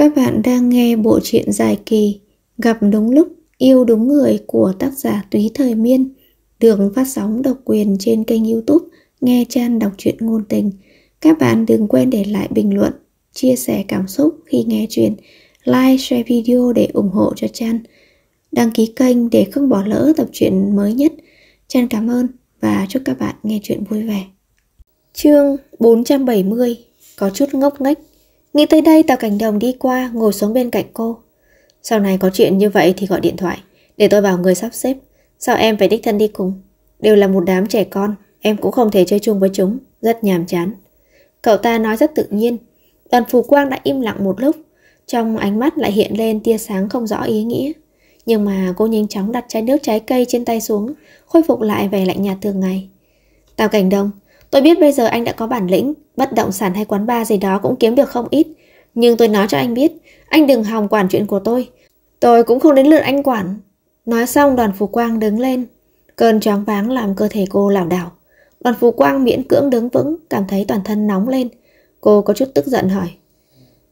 Các bạn đang nghe bộ truyện dài kỳ Gặp đúng lúc, yêu đúng người của tác giả Túy Thời Miên được phát sóng độc quyền trên kênh youtube Nghe Chan Đọc truyện Ngôn Tình. Các bạn đừng quên để lại bình luận, chia sẻ cảm xúc khi nghe truyện like, share video để ủng hộ cho Chan. Đăng ký kênh để không bỏ lỡ tập truyện mới nhất. Chan cảm ơn và chúc các bạn nghe chuyện vui vẻ. Chương 470 Có chút ngốc nghếch Nghĩ tới đây Tào Cảnh Đồng đi qua ngồi xuống bên cạnh cô. Sau này có chuyện như vậy thì gọi điện thoại, để tôi bảo người sắp xếp. Sao em phải đích thân đi cùng? Đều là một đám trẻ con, em cũng không thể chơi chung với chúng, rất nhàm chán. Cậu ta nói rất tự nhiên. Đoàn phù quang đã im lặng một lúc, trong ánh mắt lại hiện lên tia sáng không rõ ý nghĩa. Nhưng mà cô nhanh chóng đặt chai nước trái cây trên tay xuống, khôi phục lại vẻ lạnh nhạt thường ngày. Tào Cảnh đồng Tôi biết bây giờ anh đã có bản lĩnh, bất động sản hay quán bar gì đó cũng kiếm được không ít. Nhưng tôi nói cho anh biết, anh đừng hòng quản chuyện của tôi. Tôi cũng không đến lượt anh quản. Nói xong đoàn phù Quang đứng lên. Cơn choáng váng làm cơ thể cô lảo đảo. Đoàn phù Quang miễn cưỡng đứng vững, cảm thấy toàn thân nóng lên. Cô có chút tức giận hỏi.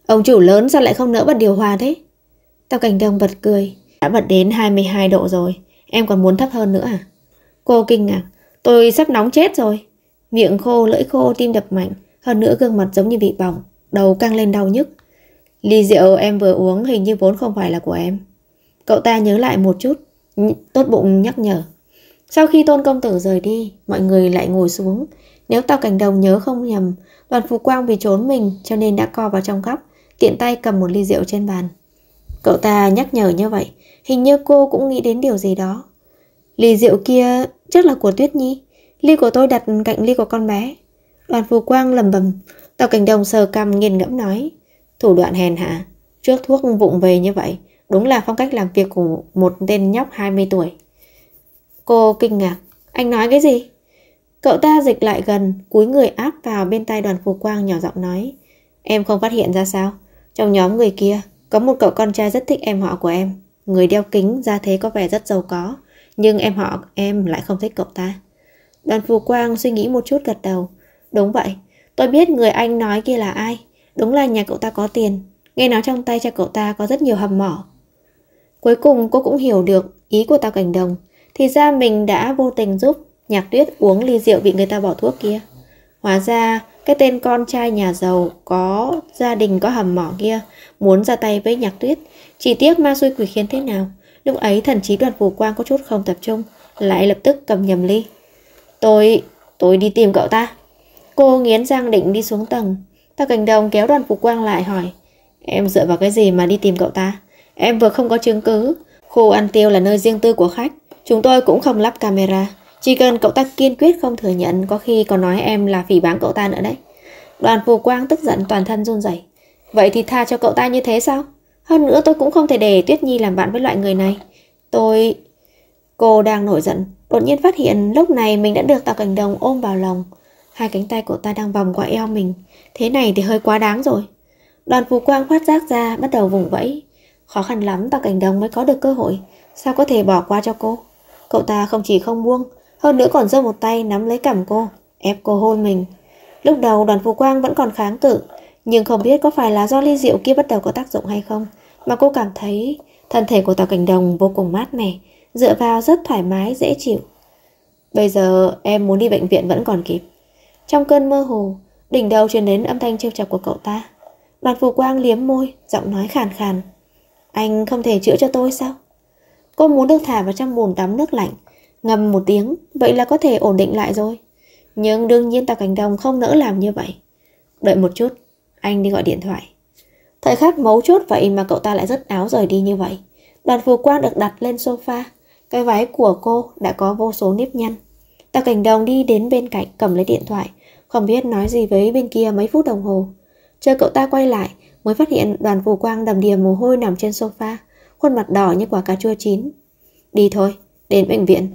Ông chủ lớn sao lại không nỡ bật điều hòa thế? Tao cảnh đồng bật cười. Đã bật đến 22 độ rồi, em còn muốn thấp hơn nữa à? Cô kinh ngạc. Tôi sắp nóng chết rồi. Miệng khô, lưỡi khô, tim đập mạnh, hơn nữa gương mặt giống như bị bỏng, đầu căng lên đau nhức. Ly rượu em vừa uống hình như vốn không phải là của em. Cậu ta nhớ lại một chút, tốt bụng nhắc nhở. Sau khi tôn công tử rời đi, mọi người lại ngồi xuống. Nếu tao cảnh đồng nhớ không nhầm, đoàn phù quang vì trốn mình cho nên đã co vào trong góc, tiện tay cầm một ly rượu trên bàn. Cậu ta nhắc nhở như vậy, hình như cô cũng nghĩ đến điều gì đó. Ly rượu kia chắc là của Tuyết Nhi. Ly của tôi đặt cạnh ly của con bé. Đoàn phù quang lầm bầm. Tàu cảnh đồng sờ cằm nghiền ngẫm nói. Thủ đoạn hèn hạ. Trước thuốc vụng về như vậy. Đúng là phong cách làm việc của một tên nhóc 20 tuổi. Cô kinh ngạc. Anh nói cái gì? Cậu ta dịch lại gần, cúi người áp vào bên tay đoàn phù quang nhỏ giọng nói. Em không phát hiện ra sao? Trong nhóm người kia, có một cậu con trai rất thích em họ của em. Người đeo kính, ra thế có vẻ rất giàu có. Nhưng em họ em lại không thích cậu ta. Đoàn phù quang suy nghĩ một chút gật đầu. Đúng vậy, tôi biết người anh nói kia là ai. Đúng là nhà cậu ta có tiền. Nghe nói trong tay cha cậu ta có rất nhiều hầm mỏ. Cuối cùng cô cũng hiểu được ý của Tào Cảnh Đồng. Thì ra mình đã vô tình giúp Nhạc Tuyết uống ly rượu bị người ta bỏ thuốc kia. Hóa ra cái tên con trai nhà giàu có gia đình có hầm mỏ kia muốn ra tay với Nhạc Tuyết. Chỉ tiếc ma xui quỷ khiến thế nào. Lúc ấy thần chí đoàn phù quang có chút không tập trung, lại lập tức cầm nhầm ly. Tôi, tôi đi tìm cậu ta. Cô nghiến răng định đi xuống tầng. Tao cảnh đồng kéo đoàn phục quang lại hỏi. Em dựa vào cái gì mà đi tìm cậu ta? Em vừa không có chứng cứ. Khu ăn tiêu là nơi riêng tư của khách. Chúng tôi cũng không lắp camera. Chỉ cần cậu ta kiên quyết không thừa nhận có khi còn nói em là phỉ báng cậu ta nữa đấy. Đoàn phù quang tức giận toàn thân run rẩy. Vậy thì tha cho cậu ta như thế sao? Hơn nữa tôi cũng không thể để Tuyết Nhi làm bạn với loại người này. Tôi... Cô đang nổi giận, đột nhiên phát hiện lúc này mình đã được Tào Cảnh Đồng ôm vào lòng. Hai cánh tay của ta đang vòng qua eo mình, thế này thì hơi quá đáng rồi. Đoàn phù quang phát giác ra, bắt đầu vùng vẫy. Khó khăn lắm Tào Cảnh Đồng mới có được cơ hội, sao có thể bỏ qua cho cô. Cậu ta không chỉ không buông, hơn nữa còn giơ một tay nắm lấy cằm cô, ép cô hôn mình. Lúc đầu đoàn phù quang vẫn còn kháng cự, nhưng không biết có phải là do ly rượu kia bắt đầu có tác dụng hay không, mà cô cảm thấy thân thể của Tào Cảnh Đồng vô cùng mát mẻ, dựa vào rất thoải mái, dễ chịu. Bây giờ em muốn đi bệnh viện vẫn còn kịp. Trong cơn mơ hồ, đỉnh đầu truyền đến âm thanh trêu chọc của cậu ta. Đoàn phù quang liếm môi, giọng nói khàn khàn. Anh không thể chữa cho tôi sao? Cô muốn được thả vào trong bồn tắm nước lạnh, ngầm một tiếng, vậy là có thể ổn định lại rồi. Nhưng đương nhiên Tào Cảnh Đồng không nỡ làm như vậy. Đợi một chút, anh đi gọi điện thoại. Thời khắc mấu chốt vậy mà cậu ta lại rất áo rời đi như vậy. Đoàn phù quang được đặt lên sofa, cái váy của cô đã có vô số nếp nhăn. Tạ Cảnh Đồng đi đến bên cạnh cầm lấy điện thoại, không biết nói gì với bên kia mấy phút đồng hồ. Chờ cậu ta quay lại, mới phát hiện đoàn phù quang đầm đìa mồ hôi nằm trên sofa, khuôn mặt đỏ như quả cà chua chín. Đi thôi, đến bệnh viện.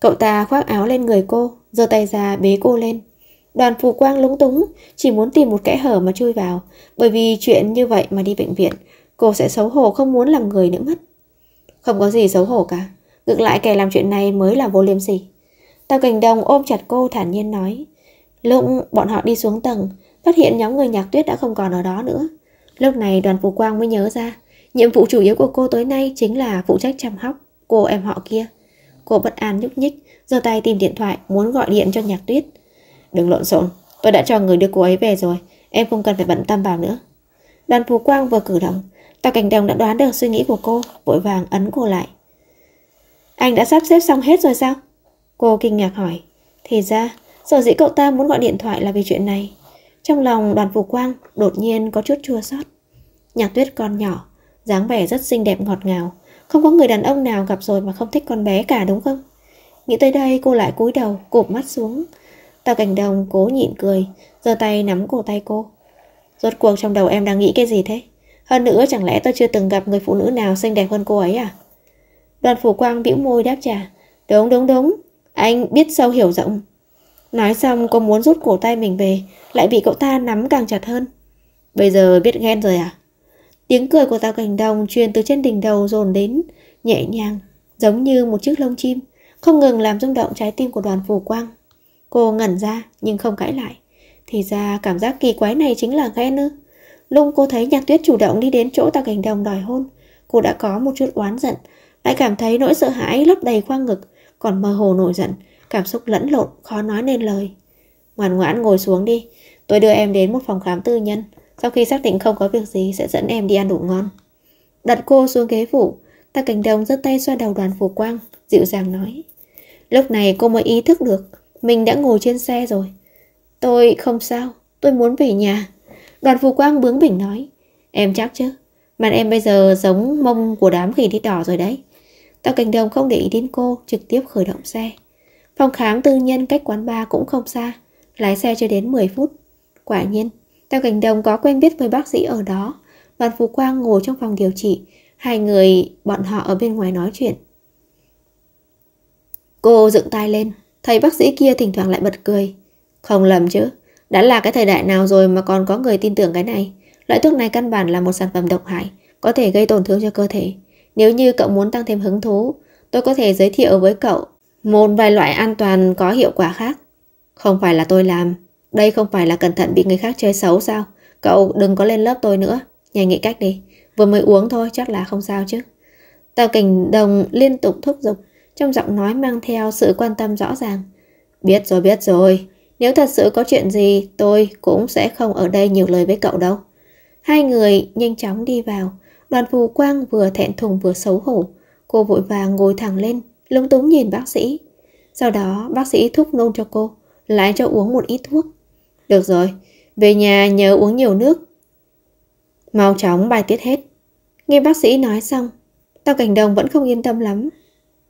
Cậu ta khoác áo lên người cô, giơ tay ra bế cô lên. Đoàn phù quang lúng túng, chỉ muốn tìm một kẽ hở mà chui vào, bởi vì chuyện như vậy mà đi bệnh viện, cô sẽ xấu hổ không muốn làm người nữa mất. Không có gì xấu hổ cả, Ngược lại kẻ làm chuyện này mới là vô liêm sỉ. tào cảnh đồng ôm chặt cô thản nhiên nói. Lúc bọn họ đi xuống tầng, phát hiện nhóm người nhạc tuyết đã không còn ở đó nữa. Lúc này đoàn phù quang mới nhớ ra, nhiệm vụ chủ yếu của cô tối nay chính là phụ trách chăm sóc cô em họ kia. Cô bất an nhúc nhích, giơ tay tìm điện thoại muốn gọi điện cho nhạc tuyết. Đừng lộn xộn, tôi đã cho người đưa cô ấy về rồi, em không cần phải bận tâm vào nữa. Đoàn phù quang vừa cử động, tào cảnh đồng đã đoán được suy nghĩ của cô, vội vàng ấn cô lại. Anh đã sắp xếp xong hết rồi sao? Cô kinh ngạc hỏi. Thì ra, sở dĩ cậu ta muốn gọi điện thoại là vì chuyện này. Trong lòng đoàn phù quang đột nhiên có chút chua xót. Nhạc tuyết con nhỏ, dáng vẻ rất xinh đẹp ngọt ngào. Không có người đàn ông nào gặp rồi mà không thích con bé cả đúng không? Nghĩ tới đây cô lại cúi đầu, cụp mắt xuống. Tào cảnh đồng cố nhịn cười, giơ tay nắm cổ tay cô. Rốt cuộc trong đầu em đang nghĩ cái gì thế? Hơn nữa chẳng lẽ tôi chưa từng gặp người phụ nữ nào xinh đẹp hơn cô ấy à? Đoàn phủ quang bĩu môi đáp trả. Đúng đúng đúng, anh biết sâu hiểu rộng. Nói xong cô muốn rút cổ tay mình về, lại bị cậu ta nắm càng chặt hơn. Bây giờ biết ghen rồi à? Tiếng cười của Tào Cảnh Đồng truyền từ trên đỉnh đầu dồn đến, nhẹ nhàng, giống như một chiếc lông chim, không ngừng làm rung động trái tim của đoàn phủ quang. Cô ngẩn ra nhưng không cãi lại. Thì ra cảm giác kỳ quái này chính là ghen ư. Lung cô thấy nhạc tuyết chủ động đi đến chỗ Tào Cảnh Đồng đòi hôn. Cô đã có một chút oán giận, lại cảm thấy nỗi sợ hãi lấp đầy khoang ngực, còn mơ hồ nổi giận, cảm xúc lẫn lộn, khó nói nên lời. Ngoan ngoãn ngồi xuống đi, tôi đưa em đến một phòng khám tư nhân. Sau khi xác định không có việc gì sẽ dẫn em đi ăn đủ ngon. Đặt cô xuống ghế phủ, ta cảnh đồng giơ tay xoa đầu đoàn phù quang, dịu dàng nói. Lúc này cô mới ý thức được, mình đã ngồi trên xe rồi. Tôi không sao, tôi muốn về nhà. Đoàn phù quang bướng bỉnh nói. Em chắc chứ, mà em bây giờ giống mông của đám khỉ đi đỏ rồi đấy. Tào Cảnh Đồng không để ý đến cô, trực tiếp khởi động xe. Phòng khám tư nhân cách quán bar cũng không xa, lái xe chưa đến 10 phút. Quả nhiên, Tào Cảnh Đồng có quen biết với bác sĩ ở đó. Đoàn Phú Quang ngồi trong phòng điều trị, hai người bọn họ ở bên ngoài nói chuyện. Cô dựng tay lên, thấy bác sĩ kia thỉnh thoảng lại bật cười. Không lầm chứ, đã là cái thời đại nào rồi mà còn có người tin tưởng cái này. Loại thuốc này căn bản là một sản phẩm độc hại, có thể gây tổn thương cho cơ thể. Nếu như cậu muốn tăng thêm hứng thú, tôi có thể giới thiệu với cậu một vài loại an toàn có hiệu quả khác. Không phải là tôi làm, đây không phải là cẩn thận bị người khác chơi xấu sao? Cậu đừng có lên lớp tôi nữa, nhanh nghĩ cách đi. Vừa mới uống thôi, chắc là không sao chứ. Tào Cảnh Đồng liên tục thúc giục, trong giọng nói mang theo sự quan tâm rõ ràng. Biết rồi, biết rồi. Nếu thật sự có chuyện gì, tôi cũng sẽ không ở đây nhiều lời với cậu đâu. Hai người nhanh chóng đi vào, Đoàn phù quang vừa thẹn thùng vừa xấu hổ. Cô vội vàng ngồi thẳng lên, lúng túng nhìn bác sĩ. Sau đó bác sĩ thúc nôn cho cô, lại cho uống một ít thuốc. Được rồi, về nhà nhớ uống nhiều nước. Mau chóng bài tiết hết. Nghe bác sĩ nói xong, Tao Cảnh Đồng vẫn không yên tâm lắm.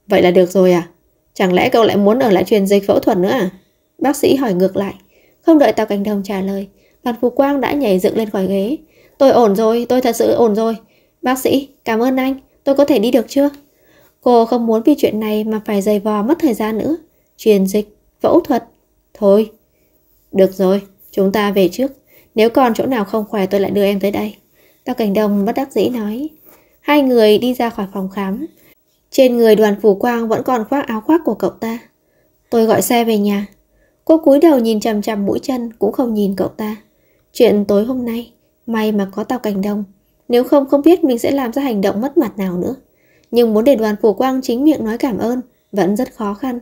Vậy là được rồi à? Chẳng lẽ cậu lại muốn ở lại truyền dịch phẫu thuật nữa à? Bác sĩ hỏi ngược lại. Không đợi Tao Cảnh Đồng trả lời, Đoàn Phú Quang đã nhảy dựng lên khỏi ghế. Tôi ổn rồi, tôi thật sự ổn rồi. Bác sĩ, cảm ơn anh, tôi có thể đi được chưa? Cô không muốn vì chuyện này mà phải dày vò mất thời gian nữa. Truyền dịch, phẫu thuật. Thôi, được rồi, chúng ta về trước. Nếu còn chỗ nào không khỏe tôi lại đưa em tới đây. Tao cảnh Đông bất đắc dĩ nói. Hai người đi ra khỏi phòng khám. Trên người đoàn phủ quang vẫn còn khoác áo khoác của cậu ta. Tôi gọi xe về nhà. Cô cúi đầu nhìn chằm chằm mũi chân cũng không nhìn cậu ta. Chuyện tối hôm nay, may mà có tao cảnh Đông. Nếu không không biết mình sẽ làm ra hành động mất mặt nào nữa Nhưng muốn để đoàn phổ quang chính miệng nói cảm ơn Vẫn rất khó khăn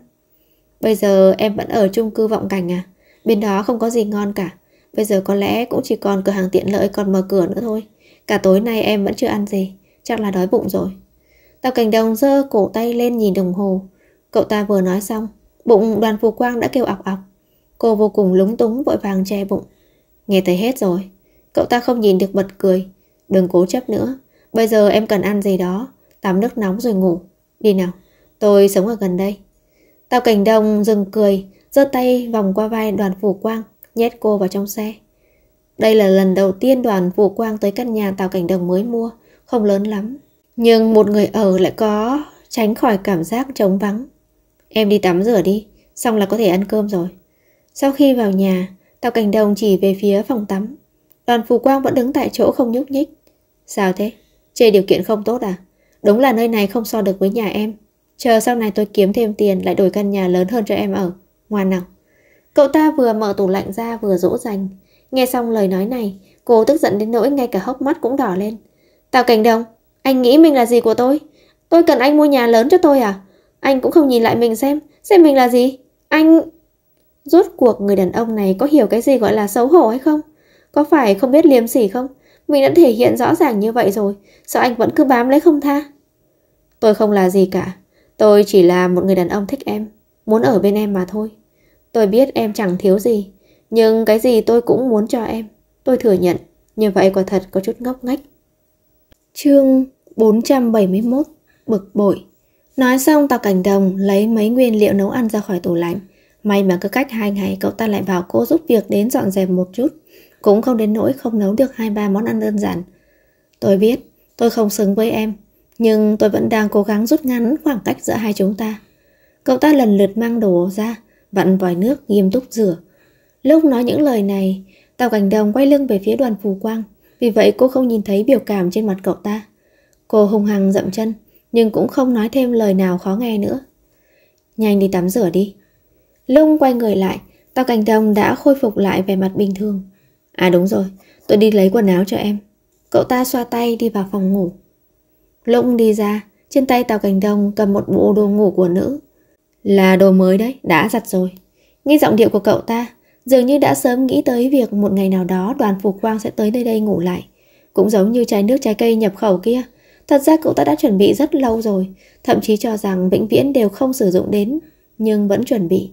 Bây giờ em vẫn ở chung cư vọng cảnh à Bên đó không có gì ngon cả Bây giờ có lẽ cũng chỉ còn cửa hàng tiện lợi còn mở cửa nữa thôi Cả tối nay em vẫn chưa ăn gì Chắc là đói bụng rồi Tào Cảnh Đồng giơ cổ tay lên nhìn đồng hồ Cậu ta vừa nói xong Bụng đoàn phù quang đã kêu ọc ọc Cô vô cùng lúng túng vội vàng che bụng Nghe thấy hết rồi Cậu ta không nhìn được bật cười Đừng cố chấp nữa. Bây giờ em cần ăn gì đó. Tắm nước nóng rồi ngủ. Đi nào. Tôi sống ở gần đây. Tào cảnh đồng dừng cười, giơ tay vòng qua vai đoàn phủ quang, nhét cô vào trong xe. Đây là lần đầu tiên đoàn phủ quang tới căn nhà Tào Cảnh Đồng mới mua, không lớn lắm. Nhưng một người ở lại có tránh khỏi cảm giác trống vắng. Em đi tắm rửa đi, xong là có thể ăn cơm rồi. Sau khi vào nhà, Tào Cảnh Đồng chỉ về phía phòng tắm. Đoàn phủ quang vẫn đứng tại chỗ không nhúc nhích. Sao thế? Chê điều kiện không tốt à? Đúng là nơi này không so được với nhà em. Chờ sau này tôi kiếm thêm tiền lại đổi căn nhà lớn hơn cho em ở. Ngoan nào. Cậu ta vừa mở tủ lạnh ra vừa dỗ dành. Nghe xong lời nói này, cô tức giận đến nỗi ngay cả hốc mắt cũng đỏ lên. Tào Cảnh Đồng, anh nghĩ mình là gì của tôi? Tôi cần anh mua nhà lớn cho tôi à? Anh cũng không nhìn lại mình xem, xem mình là gì? Anh... Rốt cuộc người đàn ông này có hiểu cái gì gọi là xấu hổ hay không? Có phải không biết liêm sỉ không? Mình đã thể hiện rõ ràng như vậy rồi Sao anh vẫn cứ bám lấy không tha Tôi không là gì cả Tôi chỉ là một người đàn ông thích em Muốn ở bên em mà thôi Tôi biết em chẳng thiếu gì Nhưng cái gì tôi cũng muốn cho em Tôi thừa nhận Như vậy quả thật có chút ngốc ngách Chương 471 Bực bội Nói xong Tào Cảnh Đồng lấy mấy nguyên liệu nấu ăn ra khỏi tủ lạnh May mà cứ cách hai ngày cậu ta lại vào cô giúp việc đến dọn dẹp một chút cũng không đến nỗi không nấu được hai ba món ăn đơn giản. Tôi biết, tôi không xứng với em, nhưng tôi vẫn đang cố gắng rút ngắn khoảng cách giữa hai chúng ta. Cậu ta lần lượt mang đồ ra, vặn vòi nước nghiêm túc rửa. Lúc nói những lời này, Tào Cảnh Đồng quay lưng về phía đoàn phù quang, vì vậy cô không nhìn thấy biểu cảm trên mặt cậu ta. Cô hung hăng dậm chân, nhưng cũng không nói thêm lời nào khó nghe nữa. Nhanh đi tắm rửa đi. Lung quay người lại, Tào Cảnh Đồng đã khôi phục lại vẻ mặt bình thường. À đúng rồi, tôi đi lấy quần áo cho em. Cậu ta xoa tay đi vào phòng ngủ. Lũng đi ra, trên tay Tào Cảnh Đông cầm một bộ đồ ngủ của nữ. Là đồ mới đấy, đã giặt rồi. Nghe giọng điệu của cậu ta, dường như đã sớm nghĩ tới việc một ngày nào đó đoàn Phục Quang sẽ tới nơi đây ngủ lại. Cũng giống như trái nước trái cây nhập khẩu kia, thật ra cậu ta đã chuẩn bị rất lâu rồi, thậm chí cho rằng vĩnh viễn đều không sử dụng đến, nhưng vẫn chuẩn bị.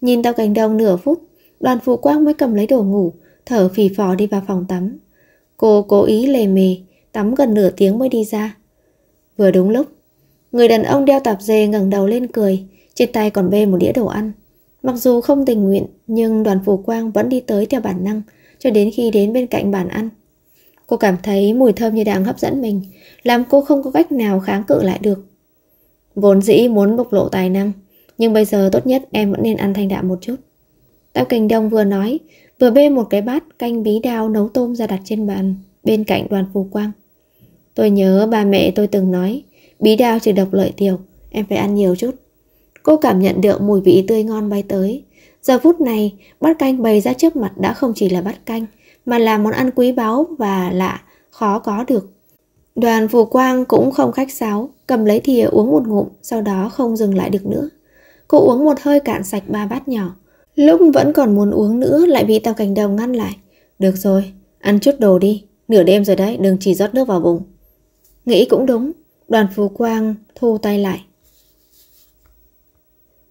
Nhìn Tào Cảnh Đông nửa phút, đoàn Phục Quang mới cầm lấy đồ ngủ, thở phì phò đi vào phòng tắm. Cô cố ý lề mề, tắm gần nửa tiếng mới đi ra. Vừa đúng lúc, người đàn ông đeo tạp dề ngẩng đầu lên cười, trên tay còn bê một đĩa đồ ăn. Mặc dù không tình nguyện, nhưng đoàn phù quang vẫn đi tới theo bản năng, cho đến khi đến bên cạnh bàn ăn. Cô cảm thấy mùi thơm như đang hấp dẫn mình, làm cô không có cách nào kháng cự lại được. Vốn dĩ muốn bộc lộ tài năng, nhưng bây giờ tốt nhất em vẫn nên ăn thanh đạm một chút. Tao Kình Đông vừa nói, vừa bê một cái bát canh bí đao nấu tôm ra đặt trên bàn bên cạnh đoàn phù quang tôi nhớ bà mẹ tôi từng nói bí đao chỉ độc lợi tiểu em phải ăn nhiều chút cô cảm nhận được mùi vị tươi ngon bay tới giờ phút này bát canh bày ra trước mặt đã không chỉ là bát canh mà là món ăn quý báu và lạ khó có được đoàn phù quang cũng không khách sáo cầm lấy thìa uống một ngụm sau đó không dừng lại được nữa cô uống một hơi cạn sạch ba bát nhỏ Lúc vẫn còn muốn uống nữa lại bị tao Cảnh đồng ngăn lại. Được rồi, ăn chút đồ đi, nửa đêm rồi đấy, đừng chỉ rót nước vào bụng. Nghĩ cũng đúng, đoàn phù quang thu tay lại.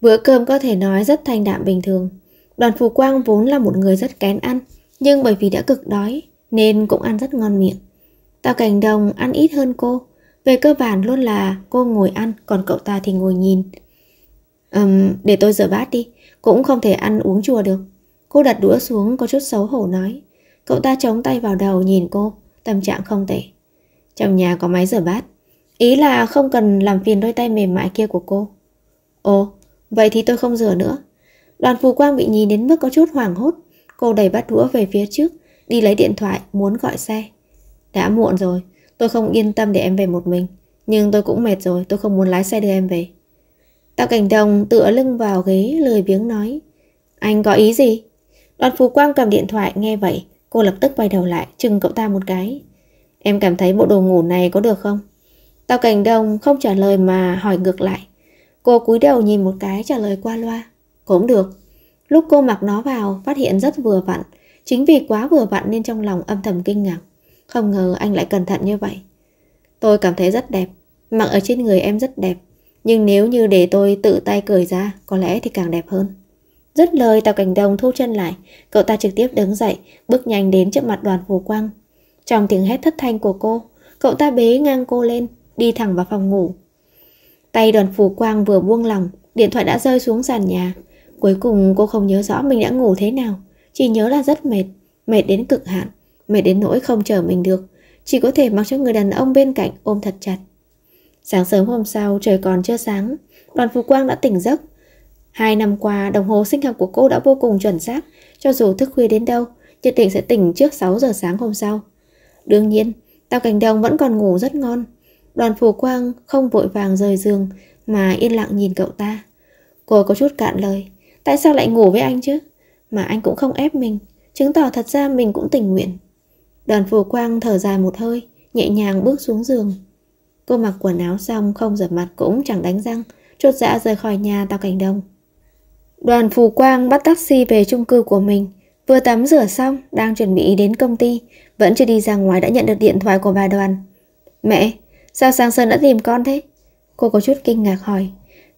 Bữa cơm có thể nói rất thanh đạm bình thường. Đoàn phù quang vốn là một người rất kén ăn, nhưng bởi vì đã cực đói nên cũng ăn rất ngon miệng. Tao Cảnh đồng ăn ít hơn cô, về cơ bản luôn là cô ngồi ăn còn cậu ta thì ngồi nhìn. Ừm, um, để tôi rửa bát đi, cũng không thể ăn uống chùa được. Cô đặt đũa xuống có chút xấu hổ nói. Cậu ta chống tay vào đầu nhìn cô, tâm trạng không tệ. Trong nhà có máy rửa bát. Ý là không cần làm phiền đôi tay mềm mại kia của cô. Ồ, vậy thì tôi không rửa nữa. Đoàn phù quang bị nhìn đến mức có chút hoảng hốt. Cô đẩy bát đũa về phía trước, đi lấy điện thoại, muốn gọi xe. Đã muộn rồi, tôi không yên tâm để em về một mình. Nhưng tôi cũng mệt rồi, tôi không muốn lái xe đưa em về. Tạ Cảnh Đồng tựa lưng vào ghế lười biếng nói Anh có ý gì? Đoàn Phú Quang cầm điện thoại nghe vậy Cô lập tức quay đầu lại chừng cậu ta một cái Em cảm thấy bộ đồ ngủ này có được không? Tào cảnh Đồng không trả lời mà hỏi ngược lại Cô cúi đầu nhìn một cái trả lời qua loa Cũng được Lúc cô mặc nó vào phát hiện rất vừa vặn Chính vì quá vừa vặn nên trong lòng âm thầm kinh ngạc Không ngờ anh lại cẩn thận như vậy Tôi cảm thấy rất đẹp Mặc ở trên người em rất đẹp nhưng nếu như để tôi tự tay cởi ra, có lẽ thì càng đẹp hơn. Dứt lời Tào Cảnh Đồng thu chân lại, cậu ta trực tiếp đứng dậy, bước nhanh đến trước mặt đoàn phù quang. Trong tiếng hét thất thanh của cô, cậu ta bế ngang cô lên, đi thẳng vào phòng ngủ. Tay đoàn phù quang vừa buông lòng, điện thoại đã rơi xuống sàn nhà. Cuối cùng cô không nhớ rõ mình đã ngủ thế nào, chỉ nhớ là rất mệt, mệt đến cực hạn, mệt đến nỗi không chờ mình được. Chỉ có thể mặc cho người đàn ông bên cạnh ôm thật chặt. Sáng sớm hôm sau trời còn chưa sáng, đoàn Phù Quang đã tỉnh giấc. Hai năm qua, đồng hồ sinh học của cô đã vô cùng chuẩn xác, cho dù thức khuya đến đâu, nhất định sẽ tỉnh trước 6 giờ sáng hôm sau. Đương nhiên, Tào Cảnh Đồng vẫn còn ngủ rất ngon. Đoàn Phù Quang không vội vàng rời giường mà yên lặng nhìn cậu ta. Cô có chút cạn lời, tại sao lại ngủ với anh chứ? Mà anh cũng không ép mình, chứng tỏ thật ra mình cũng tình nguyện. Đoàn Phù Quang thở dài một hơi, nhẹ nhàng bước xuống giường. Cô mặc quần áo xong không rửa mặt cũng chẳng đánh răng, chốt dạ rời khỏi nhà tàu cảnh đông. Đoàn Phù Quang bắt taxi về chung cư của mình, vừa tắm rửa xong, đang chuẩn bị đến công ty, vẫn chưa đi ra ngoài đã nhận được điện thoại của bà đoàn. Mẹ, sao sáng Sơn đã tìm con thế? Cô có chút kinh ngạc hỏi.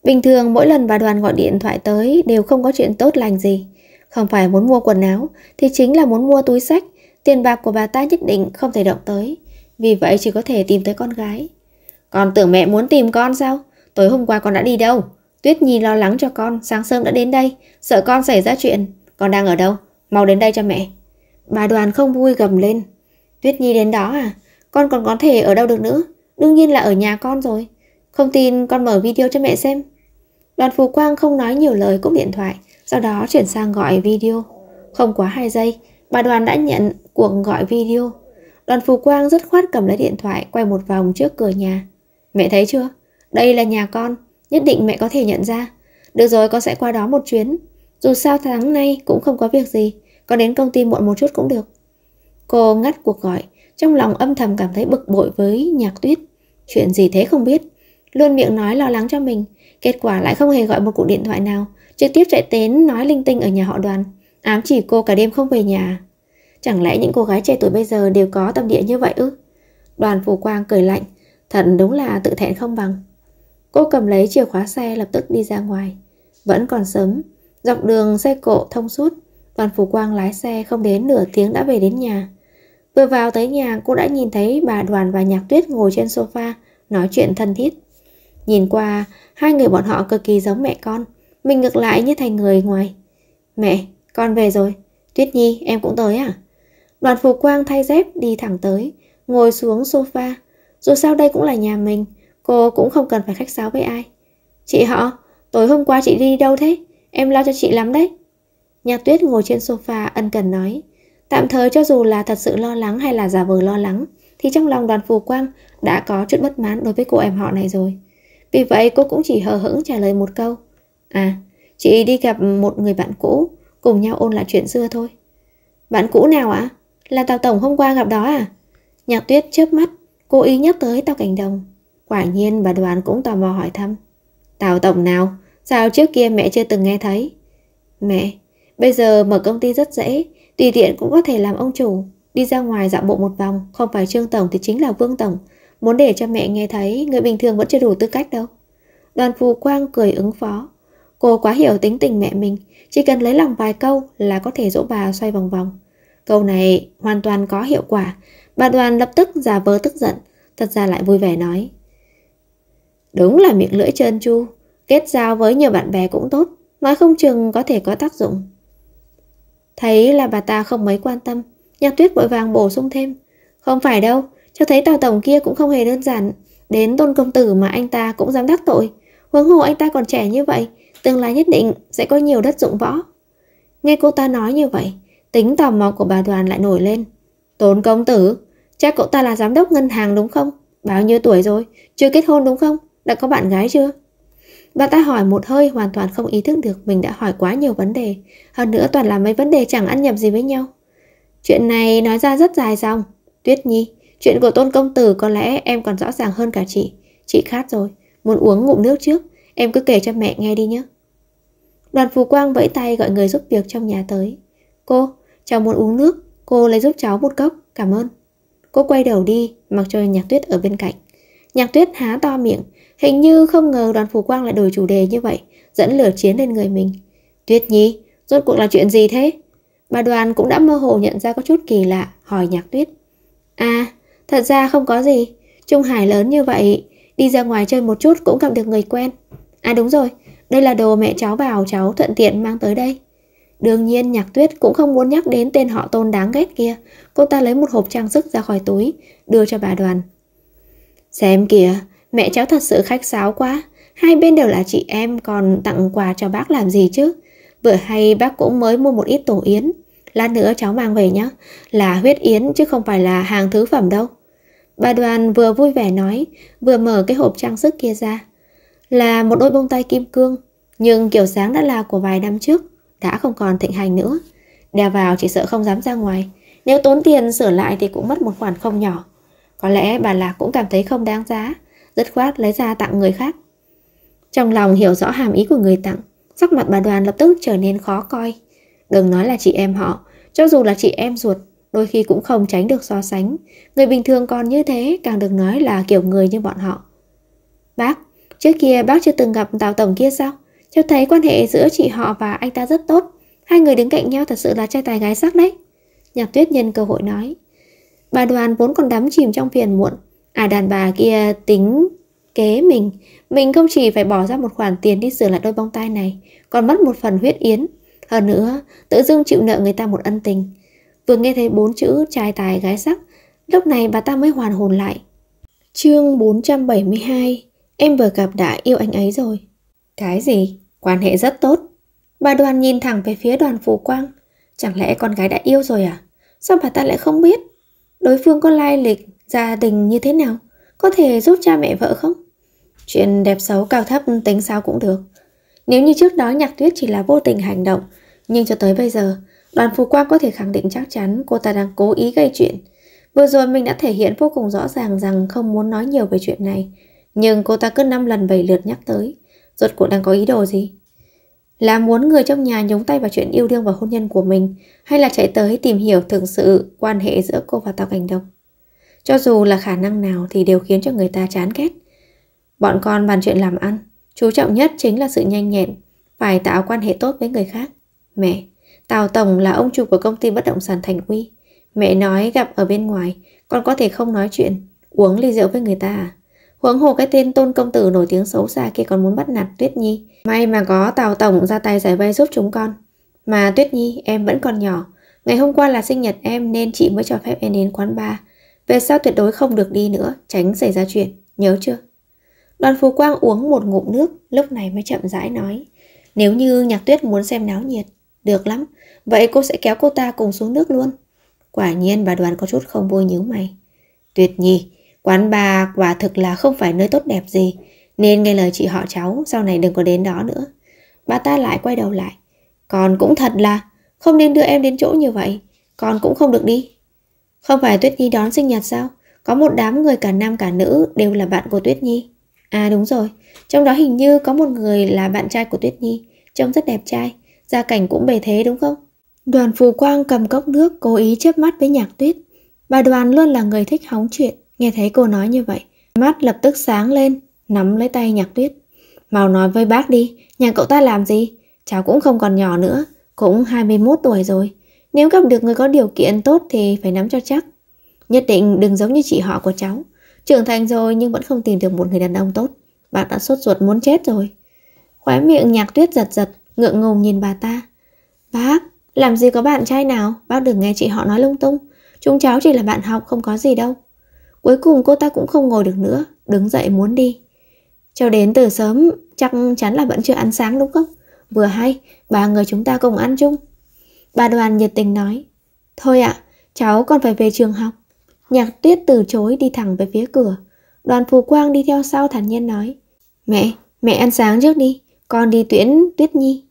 Bình thường mỗi lần bà đoàn gọi điện thoại tới đều không có chuyện tốt lành gì. Không phải muốn mua quần áo thì chính là muốn mua túi sách, tiền bạc của bà ta nhất định không thể động tới. Vì vậy chỉ có thể tìm tới con gái. Con tưởng mẹ muốn tìm con sao? Tối hôm qua con đã đi đâu? Tuyết Nhi lo lắng cho con, sáng sớm đã đến đây, sợ con xảy ra chuyện. Con đang ở đâu? Mau đến đây cho mẹ. Bà đoàn không vui gầm lên. Tuyết Nhi đến đó à? Con còn có thể ở đâu được nữa? Đương nhiên là ở nhà con rồi. Không tin con mở video cho mẹ xem. Đoàn Phù Quang không nói nhiều lời cúp điện thoại, sau đó chuyển sang gọi video. Không quá 2 giây, bà đoàn đã nhận cuộc gọi video. Đoàn Phù Quang rất khoát cầm lấy điện thoại quay một vòng trước cửa nhà. Mẹ thấy chưa? Đây là nhà con, nhất định mẹ có thể nhận ra. Được rồi, con sẽ qua đó một chuyến. Dù sao tháng nay cũng không có việc gì, con đến công ty muộn một chút cũng được. Cô ngắt cuộc gọi, trong lòng âm thầm cảm thấy bực bội với nhạc tuyết. Chuyện gì thế không biết. Luôn miệng nói lo lắng cho mình, kết quả lại không hề gọi một cuộc điện thoại nào, trực tiếp chạy đến nói linh tinh ở nhà họ đoàn. Ám chỉ cô cả đêm không về nhà. Chẳng lẽ những cô gái trẻ tuổi bây giờ đều có tâm địa như vậy ư? Đoàn phù quang cười lạnh, Thật đúng là tự thẹn không bằng Cô cầm lấy chìa khóa xe lập tức đi ra ngoài Vẫn còn sớm Dọc đường xe cộ thông suốt Đoàn Phủ Quang lái xe không đến nửa tiếng đã về đến nhà Vừa vào tới nhà cô đã nhìn thấy bà Đoàn và Nhạc Tuyết ngồi trên sofa Nói chuyện thân thiết Nhìn qua hai người bọn họ cực kỳ giống mẹ con Mình ngược lại như thành người ngoài Mẹ, con về rồi Tuyết Nhi, em cũng tới à? Đoàn Phù Quang thay dép đi thẳng tới Ngồi xuống sofa dù sao đây cũng là nhà mình, cô cũng không cần phải khách sáo với ai. Chị họ, tối hôm qua chị đi đâu thế? Em lo cho chị lắm đấy. Nhạc tuyết ngồi trên sofa ân cần nói. Tạm thời cho dù là thật sự lo lắng hay là giả vờ lo lắng, thì trong lòng đoàn phù quang đã có chút bất mãn đối với cô em họ này rồi. Vì vậy cô cũng chỉ hờ hững trả lời một câu. À, chị đi gặp một người bạn cũ, cùng nhau ôn lại chuyện xưa thôi. Bạn cũ nào ạ? À? Là Tào Tổng hôm qua gặp đó à? Nhạc tuyết chớp mắt Cô ý nhắc tới Tào Cảnh Đồng. Quả nhiên bà đoàn cũng tò mò hỏi thăm. Tào Tổng nào? Sao trước kia mẹ chưa từng nghe thấy? Mẹ, bây giờ mở công ty rất dễ, tùy tiện cũng có thể làm ông chủ. Đi ra ngoài dạo bộ một vòng, không phải Trương Tổng thì chính là Vương Tổng. Muốn để cho mẹ nghe thấy, người bình thường vẫn chưa đủ tư cách đâu. Đoàn Phù Quang cười ứng phó. Cô quá hiểu tính tình mẹ mình, chỉ cần lấy lòng vài câu là có thể dỗ bà xoay vòng vòng. Câu này hoàn toàn có hiệu quả, Bà đoàn lập tức giả vờ tức giận, thật ra lại vui vẻ nói. Đúng là miệng lưỡi trơn chu, kết giao với nhiều bạn bè cũng tốt, nói không chừng có thể có tác dụng. Thấy là bà ta không mấy quan tâm, nhạc tuyết vội vàng bổ sung thêm. Không phải đâu, cho thấy tào tổng kia cũng không hề đơn giản, đến tôn công tử mà anh ta cũng dám đắc tội. Huống hồ anh ta còn trẻ như vậy, tương lai nhất định sẽ có nhiều đất dụng võ. Nghe cô ta nói như vậy, tính tò mò của bà đoàn lại nổi lên. tôn công tử, Cha cậu ta là giám đốc ngân hàng đúng không? Bao nhiêu tuổi rồi? Chưa kết hôn đúng không? Đã có bạn gái chưa? Bà ta hỏi một hơi hoàn toàn không ý thức được mình đã hỏi quá nhiều vấn đề. Hơn nữa toàn là mấy vấn đề chẳng ăn nhập gì với nhau. Chuyện này nói ra rất dài dòng. Tuyết Nhi, chuyện của tôn công tử có lẽ em còn rõ ràng hơn cả chị. Chị khát rồi, muốn uống ngụm nước trước. Em cứ kể cho mẹ nghe đi nhé. Đoàn Phù Quang vẫy tay gọi người giúp việc trong nhà tới. Cô, cháu muốn uống nước, cô lấy giúp cháu một cốc, cảm ơn. Cô quay đầu đi, mặc cho nhạc tuyết ở bên cạnh. Nhạc tuyết há to miệng, hình như không ngờ đoàn phù quang lại đổi chủ đề như vậy, dẫn lửa chiến lên người mình. Tuyết nhi, rốt cuộc là chuyện gì thế? Bà đoàn cũng đã mơ hồ nhận ra có chút kỳ lạ, hỏi nhạc tuyết. À, thật ra không có gì. Trung Hải lớn như vậy, đi ra ngoài chơi một chút cũng gặp được người quen. À đúng rồi, đây là đồ mẹ cháu bảo cháu thuận tiện mang tới đây. Đương nhiên Nhạc Tuyết cũng không muốn nhắc đến tên họ tôn đáng ghét kia. Cô ta lấy một hộp trang sức ra khỏi túi, đưa cho bà đoàn. Xem kìa, mẹ cháu thật sự khách sáo quá. Hai bên đều là chị em còn tặng quà cho bác làm gì chứ? Vừa hay bác cũng mới mua một ít tổ yến. Lát nữa cháu mang về nhé. Là huyết yến chứ không phải là hàng thứ phẩm đâu. Bà đoàn vừa vui vẻ nói, vừa mở cái hộp trang sức kia ra. Là một đôi bông tay kim cương, nhưng kiểu sáng đã là của vài năm trước đã không còn thịnh hành nữa. Đeo vào chỉ sợ không dám ra ngoài. Nếu tốn tiền sửa lại thì cũng mất một khoản không nhỏ. Có lẽ bà Lạc cũng cảm thấy không đáng giá, dứt khoát lấy ra tặng người khác. Trong lòng hiểu rõ hàm ý của người tặng, sắc mặt bà đoàn lập tức trở nên khó coi. Đừng nói là chị em họ, cho dù là chị em ruột, đôi khi cũng không tránh được so sánh. Người bình thường còn như thế càng đừng nói là kiểu người như bọn họ. Bác, trước kia bác chưa từng gặp Tào Tổng kia sao? Thiêu thấy quan hệ giữa chị họ và anh ta rất tốt. Hai người đứng cạnh nhau thật sự là trai tài gái sắc đấy. Nhạc tuyết nhân cơ hội nói. Bà đoàn vốn còn đắm chìm trong phiền muộn. À đàn bà kia tính kế mình. Mình không chỉ phải bỏ ra một khoản tiền đi sửa lại đôi bông tai này, còn mất một phần huyết yến. Hơn nữa, tự dưng chịu nợ người ta một ân tình. Vừa nghe thấy bốn chữ trai tài gái sắc, lúc này bà ta mới hoàn hồn lại. Chương 472 Em vừa gặp đã yêu anh ấy rồi. Cái gì? Quan hệ rất tốt. Bà đoàn nhìn thẳng về phía đoàn phù quang. Chẳng lẽ con gái đã yêu rồi à? Sao bà ta lại không biết? Đối phương có lai lịch, gia đình như thế nào? Có thể giúp cha mẹ vợ không? Chuyện đẹp xấu cao thấp tính sao cũng được. Nếu như trước đó nhạc tuyết chỉ là vô tình hành động, nhưng cho tới bây giờ, đoàn phù quang có thể khẳng định chắc chắn cô ta đang cố ý gây chuyện. Vừa rồi mình đã thể hiện vô cùng rõ ràng rằng không muốn nói nhiều về chuyện này, nhưng cô ta cứ năm lần bảy lượt nhắc tới. Rốt cuộc đang có ý đồ gì? Là muốn người trong nhà nhúng tay vào chuyện yêu đương và hôn nhân của mình hay là chạy tới tìm hiểu thực sự quan hệ giữa cô và Tào Cảnh Đông? Cho dù là khả năng nào thì đều khiến cho người ta chán ghét. Bọn con bàn chuyện làm ăn, chú trọng nhất chính là sự nhanh nhẹn, phải tạo quan hệ tốt với người khác. Mẹ, Tào Tổng là ông chủ của công ty bất động sản Thành Quy. Mẹ nói gặp ở bên ngoài, con có thể không nói chuyện, uống ly rượu với người ta à? Huống hồ cái tên tôn công tử nổi tiếng xấu xa kia còn muốn bắt nạt Tuyết Nhi. May mà có Tào Tổng ra tay giải vây giúp chúng con. Mà Tuyết Nhi, em vẫn còn nhỏ. Ngày hôm qua là sinh nhật em nên chị mới cho phép em đến quán bar. Về sau tuyệt đối không được đi nữa, tránh xảy ra chuyện, nhớ chưa? Đoàn Phú Quang uống một ngụm nước, lúc này mới chậm rãi nói. Nếu như nhạc tuyết muốn xem náo nhiệt, được lắm, vậy cô sẽ kéo cô ta cùng xuống nước luôn. Quả nhiên bà đoàn có chút không vui nhớ mày. Tuyệt nhi, Quán bà quả thực là không phải nơi tốt đẹp gì, nên nghe lời chị họ cháu sau này đừng có đến đó nữa. Bà ta lại quay đầu lại. Con cũng thật là, không nên đưa em đến chỗ như vậy, con cũng không được đi. Không phải Tuyết Nhi đón sinh nhật sao? Có một đám người cả nam cả nữ đều là bạn của Tuyết Nhi. À đúng rồi, trong đó hình như có một người là bạn trai của Tuyết Nhi, trông rất đẹp trai, gia cảnh cũng bề thế đúng không? Đoàn Phù Quang cầm cốc nước cố ý chớp mắt với Nhạc Tuyết. Bà Đoàn luôn là người thích hóng chuyện, Nghe thấy cô nói như vậy, mắt lập tức sáng lên, nắm lấy tay nhạc tuyết. Mau nói với bác đi, nhà cậu ta làm gì? Cháu cũng không còn nhỏ nữa, cũng 21 tuổi rồi. Nếu gặp được người có điều kiện tốt thì phải nắm cho chắc. Nhất định đừng giống như chị họ của cháu. Trưởng thành rồi nhưng vẫn không tìm được một người đàn ông tốt. Bạn đã sốt ruột muốn chết rồi. Khóe miệng nhạc tuyết giật giật, ngượng ngùng nhìn bà ta. Bác, làm gì có bạn trai nào, bác đừng nghe chị họ nói lung tung. Chúng cháu chỉ là bạn học không có gì đâu. Cuối cùng cô ta cũng không ngồi được nữa, đứng dậy muốn đi. Cho đến từ sớm, chắc chắn là vẫn chưa ăn sáng đúng không? Vừa hay, ba người chúng ta cùng ăn chung. Bà đoàn nhiệt tình nói, thôi ạ, à, cháu còn phải về trường học. Nhạc tuyết từ chối đi thẳng về phía cửa. Đoàn phù quang đi theo sau thản nhiên nói, mẹ, mẹ ăn sáng trước đi, con đi tuyển tuyết nhi.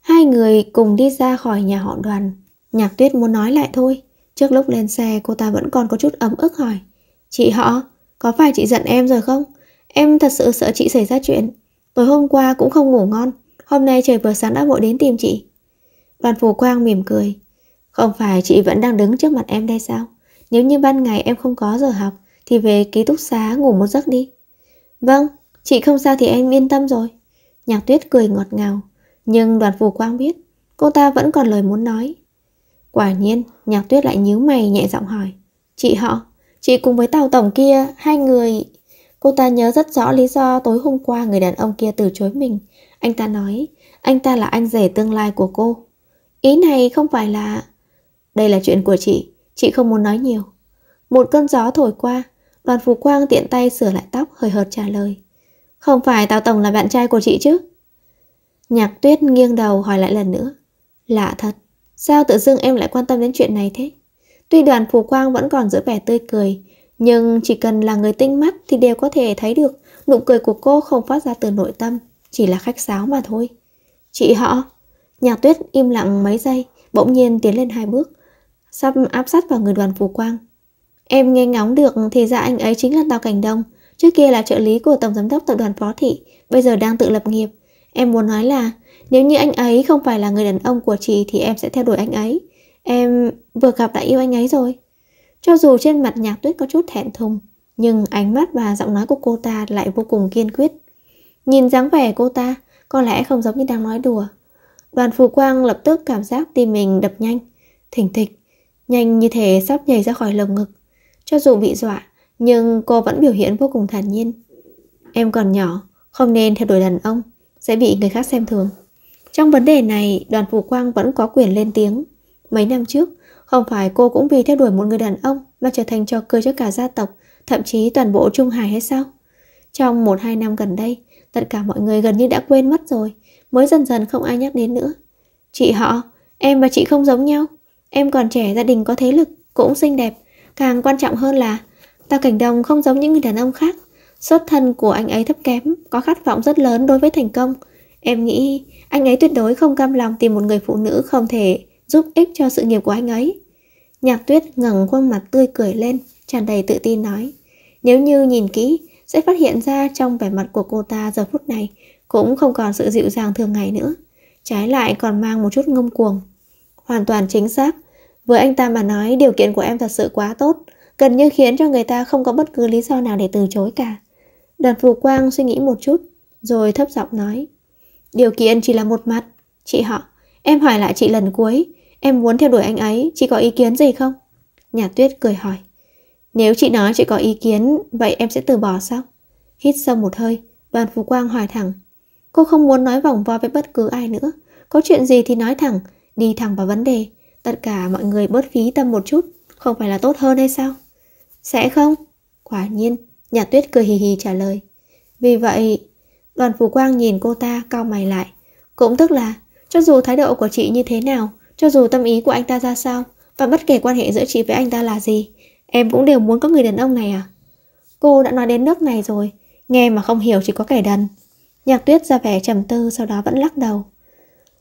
Hai người cùng đi ra khỏi nhà họ đoàn. Nhạc tuyết muốn nói lại thôi. Trước lúc lên xe cô ta vẫn còn có chút ấm ức hỏi. Chị họ, có phải chị giận em rồi không? Em thật sự sợ chị xảy ra chuyện. Tối hôm qua cũng không ngủ ngon, hôm nay trời vừa sáng đã vội đến tìm chị. Đoàn phù quang mỉm cười. Không phải chị vẫn đang đứng trước mặt em đây sao? Nếu như ban ngày em không có giờ học, thì về ký túc xá ngủ một giấc đi. Vâng, chị không sao thì em yên tâm rồi. Nhạc tuyết cười ngọt ngào, nhưng đoàn phù quang biết, cô ta vẫn còn lời muốn nói. Quả nhiên, nhạc tuyết lại nhíu mày nhẹ giọng hỏi. Chị họ, Chị cùng với tàu tổng kia, hai người... Cô ta nhớ rất rõ lý do tối hôm qua người đàn ông kia từ chối mình. Anh ta nói, anh ta là anh rể tương lai của cô. Ý này không phải là... Đây là chuyện của chị, chị không muốn nói nhiều. Một cơn gió thổi qua, đoàn phù quang tiện tay sửa lại tóc hơi hợt trả lời. Không phải Tào Tổng là bạn trai của chị chứ? Nhạc tuyết nghiêng đầu hỏi lại lần nữa. Lạ thật, sao tự dưng em lại quan tâm đến chuyện này thế? Tuy đoàn phù quang vẫn còn giữ vẻ tươi cười, nhưng chỉ cần là người tinh mắt thì đều có thể thấy được nụ cười của cô không phát ra từ nội tâm, chỉ là khách sáo mà thôi. Chị họ, nhà tuyết im lặng mấy giây, bỗng nhiên tiến lên hai bước, sắp áp sát vào người đoàn phù quang. Em nghe ngóng được thì ra anh ấy chính là Tào Cảnh Đông, trước kia là trợ lý của Tổng Giám đốc Tập đoàn Phó Thị, bây giờ đang tự lập nghiệp. Em muốn nói là nếu như anh ấy không phải là người đàn ông của chị thì em sẽ theo đuổi anh ấy. Em vừa gặp lại yêu anh ấy rồi Cho dù trên mặt nhạc tuyết có chút thẹn thùng Nhưng ánh mắt và giọng nói của cô ta lại vô cùng kiên quyết Nhìn dáng vẻ cô ta Có lẽ không giống như đang nói đùa Đoàn phù quang lập tức cảm giác tim mình đập nhanh Thỉnh thịch Nhanh như thể sắp nhảy ra khỏi lồng ngực Cho dù bị dọa Nhưng cô vẫn biểu hiện vô cùng thản nhiên Em còn nhỏ Không nên theo đuổi đàn ông Sẽ bị người khác xem thường Trong vấn đề này đoàn phù quang vẫn có quyền lên tiếng Mấy năm trước, không phải cô cũng vì theo đuổi một người đàn ông mà trở thành trò cười cho cả gia tộc, thậm chí toàn bộ Trung Hải hay sao? Trong một hai năm gần đây, tất cả mọi người gần như đã quên mất rồi, mới dần dần không ai nhắc đến nữa. Chị họ, em và chị không giống nhau. Em còn trẻ gia đình có thế lực, cũng xinh đẹp. Càng quan trọng hơn là, ta Cảnh Đồng không giống những người đàn ông khác. Xuất thân của anh ấy thấp kém, có khát vọng rất lớn đối với thành công. Em nghĩ anh ấy tuyệt đối không cam lòng tìm một người phụ nữ không thể giúp ích cho sự nghiệp của anh ấy. Nhạc tuyết ngẩng khuôn mặt tươi cười lên, tràn đầy tự tin nói. Nếu như nhìn kỹ, sẽ phát hiện ra trong vẻ mặt của cô ta giờ phút này cũng không còn sự dịu dàng thường ngày nữa. Trái lại còn mang một chút ngông cuồng. Hoàn toàn chính xác. Với anh ta mà nói điều kiện của em thật sự quá tốt, gần như khiến cho người ta không có bất cứ lý do nào để từ chối cả. Đoàn phù quang suy nghĩ một chút, rồi thấp giọng nói. Điều kiện chỉ là một mặt. Chị họ, em hỏi lại chị lần cuối, Em muốn theo đuổi anh ấy, chị có ý kiến gì không? Nhà tuyết cười hỏi. Nếu chị nói chị có ý kiến, vậy em sẽ từ bỏ sao? Hít sâu một hơi, đoàn Phú Quang hỏi thẳng. Cô không muốn nói vòng vo với bất cứ ai nữa. Có chuyện gì thì nói thẳng, đi thẳng vào vấn đề. Tất cả mọi người bớt phí tâm một chút, không phải là tốt hơn hay sao? Sẽ không? Quả nhiên, nhà tuyết cười hì hì trả lời. Vì vậy, đoàn Phú Quang nhìn cô ta cao mày lại. Cũng tức là, cho dù thái độ của chị như thế nào, cho dù tâm ý của anh ta ra sao, và bất kể quan hệ giữa chị với anh ta là gì, em cũng đều muốn có người đàn ông này à? Cô đã nói đến nước này rồi, nghe mà không hiểu chỉ có kẻ đần. Nhạc tuyết ra vẻ trầm tư sau đó vẫn lắc đầu.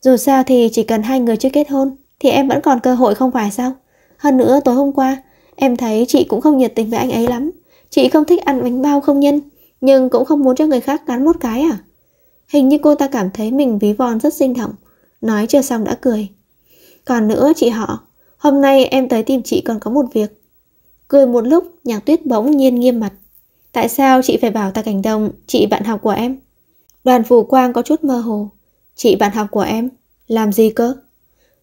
Dù sao thì chỉ cần hai người chưa kết hôn thì em vẫn còn cơ hội không phải sao? Hơn nữa tối hôm qua em thấy chị cũng không nhiệt tình với anh ấy lắm. Chị không thích ăn bánh bao không nhân nhưng cũng không muốn cho người khác cắn một cái à? Hình như cô ta cảm thấy mình ví von rất sinh động. Nói chưa xong đã cười. Còn nữa chị họ, hôm nay em tới tìm chị còn có một việc. Cười một lúc, nhạc tuyết bỗng nhiên nghiêm mặt. Tại sao chị phải bảo ta Cảnh Đồng, chị bạn học của em? Đoàn phủ quang có chút mơ hồ. Chị bạn học của em, làm gì cơ?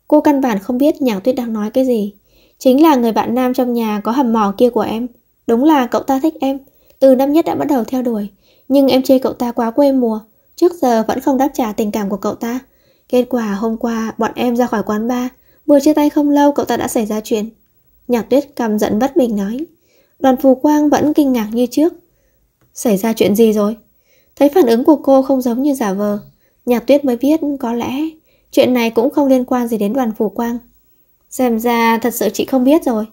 Cô căn bản không biết nhạc tuyết đang nói cái gì. Chính là người bạn nam trong nhà có hầm mỏ kia của em. Đúng là cậu ta thích em, từ năm nhất đã bắt đầu theo đuổi. Nhưng em chê cậu ta quá quê mùa, trước giờ vẫn không đáp trả tình cảm của cậu ta. Kết quả hôm qua bọn em ra khỏi quán bar, vừa chia tay không lâu cậu ta đã xảy ra chuyện. Nhạc tuyết cầm giận bất bình nói. Đoàn phù quang vẫn kinh ngạc như trước. Xảy ra chuyện gì rồi? Thấy phản ứng của cô không giống như giả vờ. Nhạc tuyết mới biết có lẽ chuyện này cũng không liên quan gì đến đoàn phù quang. Xem ra thật sự chị không biết rồi.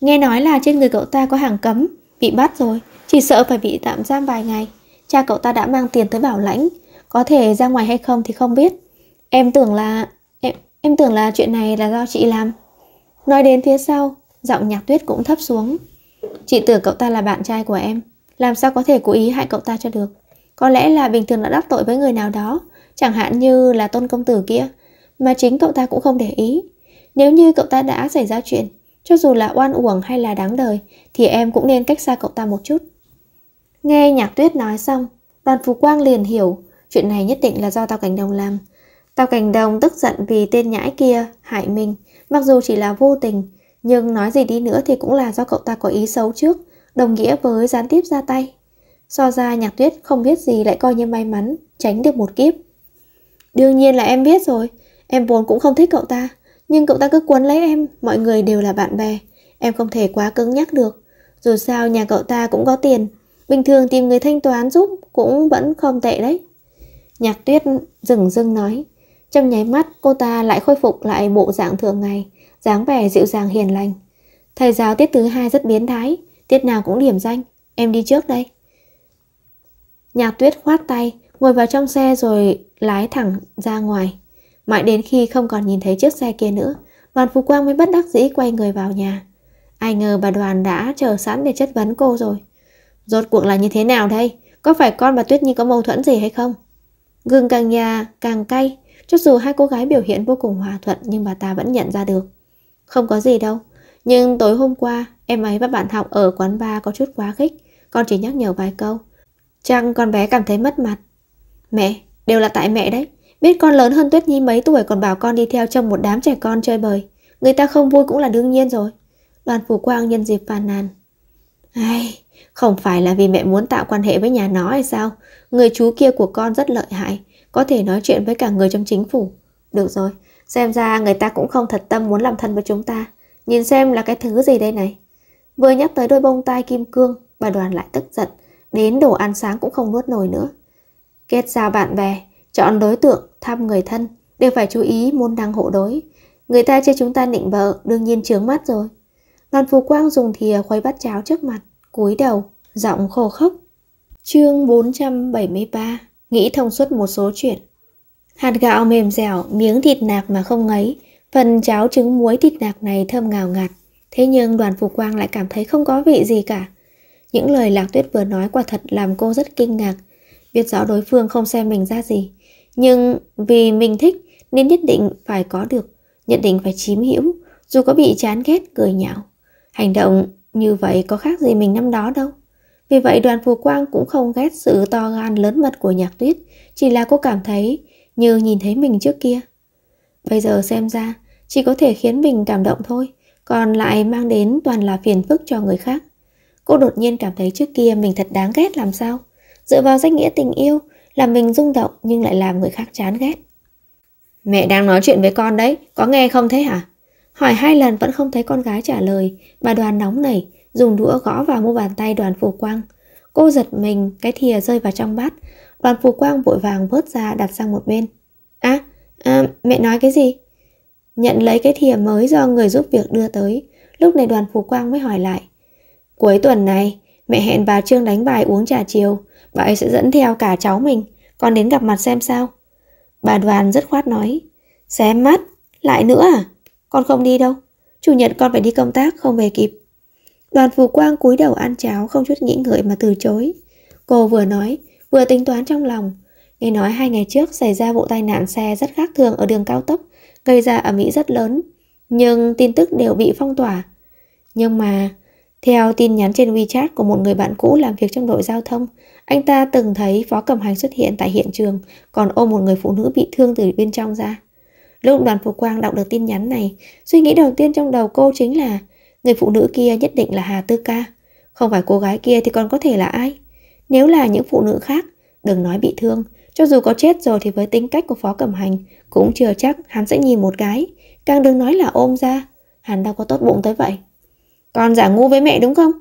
Nghe nói là trên người cậu ta có hàng cấm, bị bắt rồi, chỉ sợ phải bị tạm giam vài ngày. Cha cậu ta đã mang tiền tới bảo lãnh, có thể ra ngoài hay không thì không biết. Em tưởng là... Em, em tưởng là chuyện này là do chị làm. Nói đến phía sau, giọng nhạc tuyết cũng thấp xuống. Chị tưởng cậu ta là bạn trai của em. Làm sao có thể cố ý hại cậu ta cho được. Có lẽ là bình thường đã đắc tội với người nào đó. Chẳng hạn như là tôn công tử kia. Mà chính cậu ta cũng không để ý. Nếu như cậu ta đã xảy ra chuyện, cho dù là oan uổng hay là đáng đời, thì em cũng nên cách xa cậu ta một chút. Nghe nhạc tuyết nói xong, đoàn Phú Quang liền hiểu chuyện này nhất định là do tao cảnh đồng làm. Tào Cảnh Đồng tức giận vì tên nhãi kia hại mình, mặc dù chỉ là vô tình, nhưng nói gì đi nữa thì cũng là do cậu ta có ý xấu trước, đồng nghĩa với gián tiếp ra tay. So ra nhạc tuyết không biết gì lại coi như may mắn, tránh được một kiếp. Đương nhiên là em biết rồi, em vốn cũng không thích cậu ta, nhưng cậu ta cứ quấn lấy em, mọi người đều là bạn bè, em không thể quá cứng nhắc được. Dù sao nhà cậu ta cũng có tiền, bình thường tìm người thanh toán giúp cũng vẫn không tệ đấy. Nhạc tuyết dừng dưng nói, trong nháy mắt cô ta lại khôi phục lại bộ dạng thường ngày, dáng vẻ dịu dàng hiền lành. Thầy giáo tiết thứ hai rất biến thái, tiết nào cũng điểm danh, em đi trước đây. Nhạc tuyết khoát tay, ngồi vào trong xe rồi lái thẳng ra ngoài. Mãi đến khi không còn nhìn thấy chiếc xe kia nữa, đoàn Phú Quang mới bất đắc dĩ quay người vào nhà. Ai ngờ bà đoàn đã chờ sẵn để chất vấn cô rồi. Rốt cuộc là như thế nào đây? Có phải con bà Tuyết Nhi có mâu thuẫn gì hay không? Gừng càng nhà càng cay, cho dù hai cô gái biểu hiện vô cùng hòa thuận nhưng bà ta vẫn nhận ra được. Không có gì đâu, nhưng tối hôm qua em ấy và bạn học ở quán bar có chút quá khích, con chỉ nhắc nhở vài câu. Chăng con bé cảm thấy mất mặt. Mẹ, đều là tại mẹ đấy. Biết con lớn hơn Tuyết Nhi mấy tuổi còn bảo con đi theo trong một đám trẻ con chơi bời. Người ta không vui cũng là đương nhiên rồi. Đoàn Phủ Quang nhân dịp phàn nàn. Ai, không phải là vì mẹ muốn tạo quan hệ với nhà nó hay sao? Người chú kia của con rất lợi hại, có thể nói chuyện với cả người trong chính phủ. Được rồi, xem ra người ta cũng không thật tâm muốn làm thân với chúng ta. Nhìn xem là cái thứ gì đây này. Vừa nhắc tới đôi bông tai kim cương, bà đoàn lại tức giận, đến đồ ăn sáng cũng không nuốt nổi nữa. Kết giao bạn bè, chọn đối tượng, thăm người thân, đều phải chú ý môn đăng hộ đối. Người ta cho chúng ta nịnh bợ, đương nhiên trướng mắt rồi. Đoàn phù Quang dùng thìa khuấy bát cháo trước mặt, cúi đầu, giọng khô khốc. Chương 473 nghĩ thông suốt một số chuyện. Hạt gạo mềm dẻo, miếng thịt nạc mà không ngấy, phần cháo trứng muối thịt nạc này thơm ngào ngạt. Thế nhưng đoàn Phục Quang lại cảm thấy không có vị gì cả. Những lời Lạc Tuyết vừa nói quả thật làm cô rất kinh ngạc. Biết rõ đối phương không xem mình ra gì. Nhưng vì mình thích nên nhất định phải có được, nhất định phải chiếm hữu, dù có bị chán ghét, cười nhạo. Hành động như vậy có khác gì mình năm đó đâu. Vì vậy đoàn Phù Quang cũng không ghét sự to gan lớn mật của nhạc tuyết, chỉ là cô cảm thấy như nhìn thấy mình trước kia. Bây giờ xem ra, chỉ có thể khiến mình cảm động thôi, còn lại mang đến toàn là phiền phức cho người khác. Cô đột nhiên cảm thấy trước kia mình thật đáng ghét làm sao. Dựa vào danh nghĩa tình yêu, làm mình rung động nhưng lại làm người khác chán ghét. Mẹ đang nói chuyện với con đấy, có nghe không thế hả? Hỏi hai lần vẫn không thấy con gái trả lời, bà đoàn nóng nảy, dùng đũa gõ vào mu bàn tay đoàn phù quang. Cô giật mình, cái thìa rơi vào trong bát. Đoàn phù quang vội vàng vớt ra đặt sang một bên. À, à mẹ nói cái gì? Nhận lấy cái thìa mới do người giúp việc đưa tới. Lúc này đoàn phù quang mới hỏi lại. Cuối tuần này, mẹ hẹn bà Trương đánh bài uống trà chiều. Bà ấy sẽ dẫn theo cả cháu mình, còn đến gặp mặt xem sao. Bà đoàn rất khoát nói. xem mắt, lại nữa à? Con không đi đâu. Chủ nhật con phải đi công tác, không về kịp. Đoàn phù quang cúi đầu ăn cháo không chút nghĩ ngợi mà từ chối. Cô vừa nói, vừa tính toán trong lòng. Nghe nói hai ngày trước xảy ra vụ tai nạn xe rất khác thường ở đường cao tốc, gây ra ở Mỹ rất lớn. Nhưng tin tức đều bị phong tỏa. Nhưng mà, theo tin nhắn trên WeChat của một người bạn cũ làm việc trong đội giao thông, anh ta từng thấy Phó cầm Hành xuất hiện tại hiện trường, còn ôm một người phụ nữ bị thương từ bên trong ra. Lúc đoàn Phục Quang đọc được tin nhắn này, suy nghĩ đầu tiên trong đầu cô chính là Người phụ nữ kia nhất định là Hà Tư Ca. Không phải cô gái kia thì còn có thể là ai? Nếu là những phụ nữ khác, đừng nói bị thương. Cho dù có chết rồi thì với tính cách của Phó Cẩm Hành, cũng chưa chắc hắn sẽ nhìn một cái. Càng đừng nói là ôm ra. Hắn đâu có tốt bụng tới vậy. Con giả ngu với mẹ đúng không?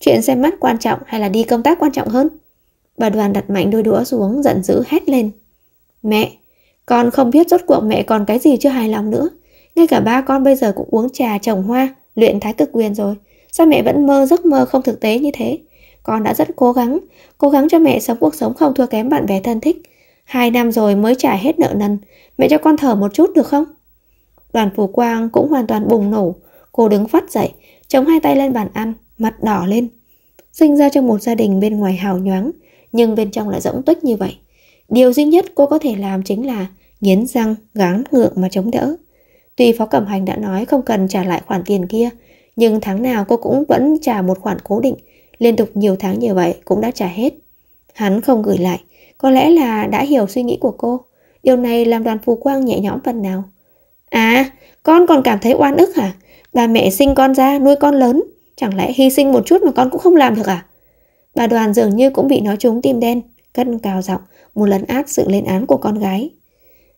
Chuyện xem mắt quan trọng hay là đi công tác quan trọng hơn? Bà đoàn đặt mạnh đôi đũa xuống giận dữ hét lên. Mẹ, con không biết rốt cuộc mẹ còn cái gì chưa hài lòng nữa. Ngay cả ba con bây giờ cũng uống trà trồng hoa luyện thái cực quyền rồi, sao mẹ vẫn mơ giấc mơ không thực tế như thế? Con đã rất cố gắng, cố gắng cho mẹ sống cuộc sống không thua kém bạn bè thân thích. Hai năm rồi mới trả hết nợ nần, mẹ cho con thở một chút được không? Đoàn phủ quang cũng hoàn toàn bùng nổ, cô đứng phát dậy, chống hai tay lên bàn ăn, mặt đỏ lên. Sinh ra trong một gia đình bên ngoài hào nhoáng, nhưng bên trong lại rỗng tuếch như vậy. Điều duy nhất cô có thể làm chính là nghiến răng, gắng ngượng mà chống đỡ. Tuy Phó Cẩm Hành đã nói không cần trả lại khoản tiền kia, nhưng tháng nào cô cũng vẫn trả một khoản cố định, liên tục nhiều tháng như vậy cũng đã trả hết. Hắn không gửi lại, có lẽ là đã hiểu suy nghĩ của cô. Điều này làm đoàn phù quang nhẹ nhõm phần nào. À, con còn cảm thấy oan ức hả? Bà mẹ sinh con ra, nuôi con lớn. Chẳng lẽ hy sinh một chút mà con cũng không làm được à? Bà đoàn dường như cũng bị nói trúng tim đen, cân cao giọng, một lần át sự lên án của con gái.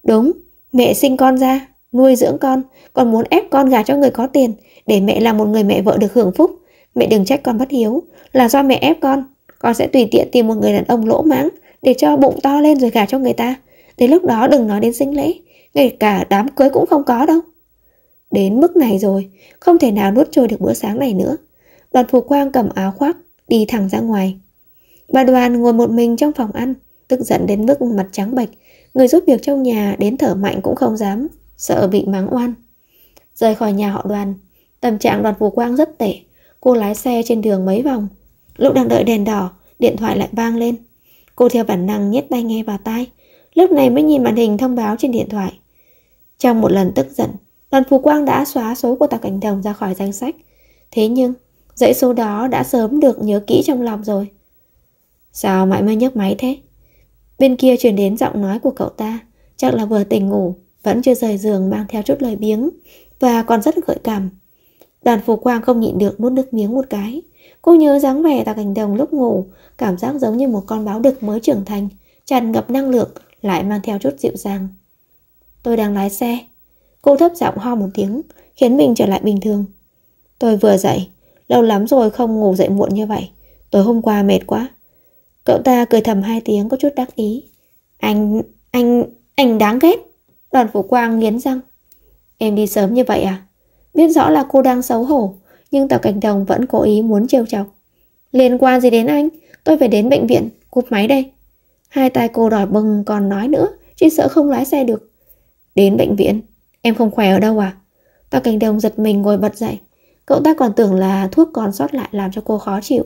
Đúng, mẹ sinh con ra, nuôi dưỡng con, còn muốn ép con gả cho người có tiền, để mẹ là một người mẹ vợ được hưởng phúc. Mẹ đừng trách con bất hiếu, là do mẹ ép con. Con sẽ tùy tiện tìm một người đàn ông lỗ mãng, để cho bụng to lên rồi gả cho người ta. Đến lúc đó đừng nói đến sinh lễ, ngay cả đám cưới cũng không có đâu. Đến mức này rồi, không thể nào nuốt trôi được bữa sáng này nữa. Đoàn phù quang cầm áo khoác, đi thẳng ra ngoài. Bà đoàn ngồi một mình trong phòng ăn, tức giận đến mức mặt trắng bệch, người giúp việc trong nhà đến thở mạnh cũng không dám sợ bị mắng oan. Rời khỏi nhà họ đoàn, tâm trạng đoàn phù quang rất tệ, cô lái xe trên đường mấy vòng. Lúc đang đợi đèn đỏ, điện thoại lại vang lên. Cô theo bản năng nhét tai nghe vào tai, lúc này mới nhìn màn hình thông báo trên điện thoại. Trong một lần tức giận, đoàn phù quang đã xóa số của Tạc Cảnh Đồng ra khỏi danh sách. Thế nhưng, dãy số đó đã sớm được nhớ kỹ trong lòng rồi. Sao mãi mới nhấc máy thế? Bên kia truyền đến giọng nói của cậu ta, chắc là vừa tỉnh ngủ vẫn chưa rời giường mang theo chút lời biếng và còn rất gợi cảm. Đoàn phù quang không nhịn được nuốt nước miếng một cái. Cô nhớ dáng vẻ tạc cảnh đồng lúc ngủ, cảm giác giống như một con báo đực mới trưởng thành, tràn ngập năng lượng, lại mang theo chút dịu dàng. Tôi đang lái xe. Cô thấp giọng ho một tiếng, khiến mình trở lại bình thường. Tôi vừa dậy, lâu lắm rồi không ngủ dậy muộn như vậy. Tối hôm qua mệt quá. Cậu ta cười thầm hai tiếng có chút đắc ý. Anh, anh, anh đáng ghét. Đoàn phủ quang nghiến răng. Em đi sớm như vậy à? Biết rõ là cô đang xấu hổ, nhưng Tào Cảnh Đồng vẫn cố ý muốn trêu chọc. Liên quan gì đến anh? Tôi phải đến bệnh viện, cúp máy đây. Hai tay cô đỏ bừng còn nói nữa, chỉ sợ không lái xe được. Đến bệnh viện? Em không khỏe ở đâu à? Tào Cảnh Đồng giật mình ngồi bật dậy. Cậu ta còn tưởng là thuốc còn sót lại làm cho cô khó chịu.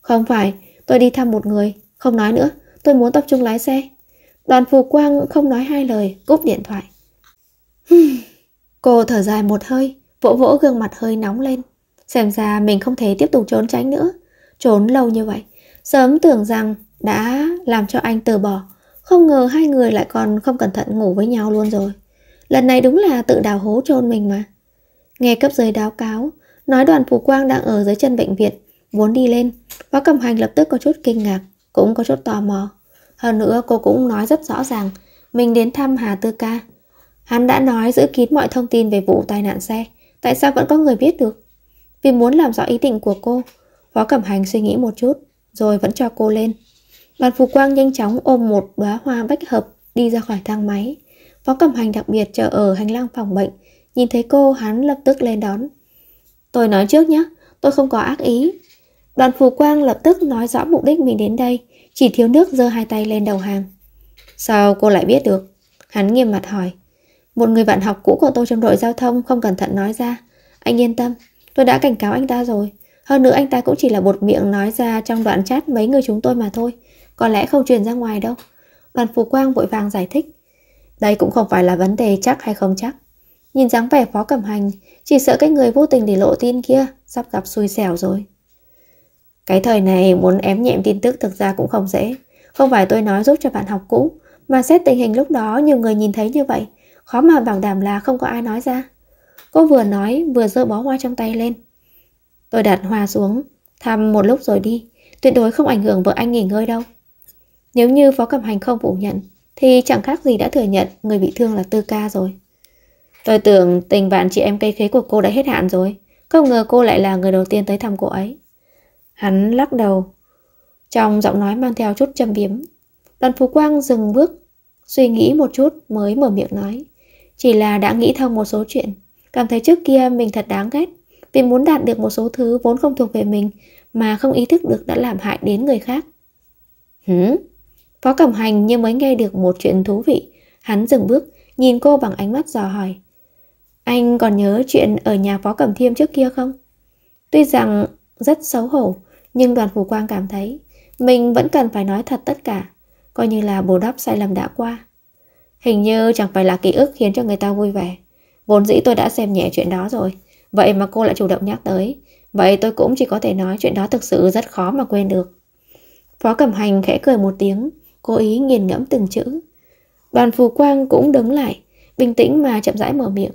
Không phải, tôi đi thăm một người, không nói nữa, tôi muốn tập trung lái xe. Đoàn phù quang không nói hai lời, cúp điện thoại. Cô thở dài một hơi, vỗ vỗ gương mặt hơi nóng lên. Xem ra mình không thể tiếp tục trốn tránh nữa. Trốn lâu như vậy, sớm tưởng rằng đã làm cho anh từ bỏ. Không ngờ hai người lại còn không cẩn thận ngủ với nhau luôn rồi. Lần này đúng là tự đào hố chôn mình mà. Nghe cấp dưới báo cáo, nói đoàn phù quang đang ở dưới chân bệnh viện, muốn đi lên. Võ Cẩm Hành lập tức có chút kinh ngạc, cũng có chút tò mò. Hơn nữa cô cũng nói rất rõ ràng, mình đến thăm Hà Tư Ca. Hắn đã nói giữ kín mọi thông tin về vụ tai nạn xe, tại sao vẫn có người biết được? Vì muốn làm rõ ý định của cô, Phó Cẩm Hành suy nghĩ một chút, rồi vẫn cho cô lên. Đoàn Phù Quang nhanh chóng ôm một đóa hoa bách hợp đi ra khỏi thang máy. Phó Cẩm Hành đặc biệt chờ ở hành lang phòng bệnh, nhìn thấy cô hắn lập tức lên đón. Tôi nói trước nhé, tôi không có ác ý. Đoàn Phù Quang lập tức nói rõ mục đích mình đến đây, chỉ thiếu nước giơ hai tay lên đầu hàng Sao cô lại biết được Hắn nghiêm mặt hỏi Một người bạn học cũ của tôi trong đội giao thông không cẩn thận nói ra Anh yên tâm Tôi đã cảnh cáo anh ta rồi Hơn nữa anh ta cũng chỉ là bột miệng nói ra trong đoạn chat mấy người chúng tôi mà thôi Có lẽ không truyền ra ngoài đâu Đoàn Phú Quang vội vàng giải thích Đây cũng không phải là vấn đề chắc hay không chắc Nhìn dáng vẻ phó cẩm hành Chỉ sợ cái người vô tình để lộ tin kia Sắp gặp xui xẻo rồi cái thời này muốn ém nhẹm tin tức thực ra cũng không dễ. Không phải tôi nói giúp cho bạn học cũ, mà xét tình hình lúc đó nhiều người nhìn thấy như vậy, khó mà bảo đảm là không có ai nói ra. Cô vừa nói vừa giơ bó hoa trong tay lên. Tôi đặt hoa xuống, thăm một lúc rồi đi, tuyệt đối không ảnh hưởng vợ anh nghỉ ngơi đâu. Nếu như Phó Cẩm Hành không phủ nhận, thì chẳng khác gì đã thừa nhận người bị thương là Tư Ca rồi. Tôi tưởng tình bạn chị em cây khế của cô đã hết hạn rồi, không ngờ cô lại là người đầu tiên tới thăm cô ấy. Hắn lắc đầu. Trong giọng nói mang theo chút châm biếm. Đoàn Phú Quang dừng bước, suy nghĩ một chút mới mở miệng nói. Chỉ là đã nghĩ thông một số chuyện, cảm thấy trước kia mình thật đáng ghét. Vì muốn đạt được một số thứ vốn không thuộc về mình mà không ý thức được đã làm hại đến người khác. hử Phó Cẩm Hành như mới nghe được một chuyện thú vị. Hắn dừng bước, nhìn cô bằng ánh mắt dò hỏi. Anh còn nhớ chuyện ở nhà Phó Cẩm Thiêm trước kia không? Tuy rằng rất xấu hổ, nhưng đoàn phù quang cảm thấy Mình vẫn cần phải nói thật tất cả Coi như là bù đắp sai lầm đã qua Hình như chẳng phải là ký ức khiến cho người ta vui vẻ Vốn dĩ tôi đã xem nhẹ chuyện đó rồi Vậy mà cô lại chủ động nhắc tới Vậy tôi cũng chỉ có thể nói chuyện đó thực sự rất khó mà quên được Phó Cẩm Hành khẽ cười một tiếng Cố ý nghiền ngẫm từng chữ Đoàn phù quang cũng đứng lại Bình tĩnh mà chậm rãi mở miệng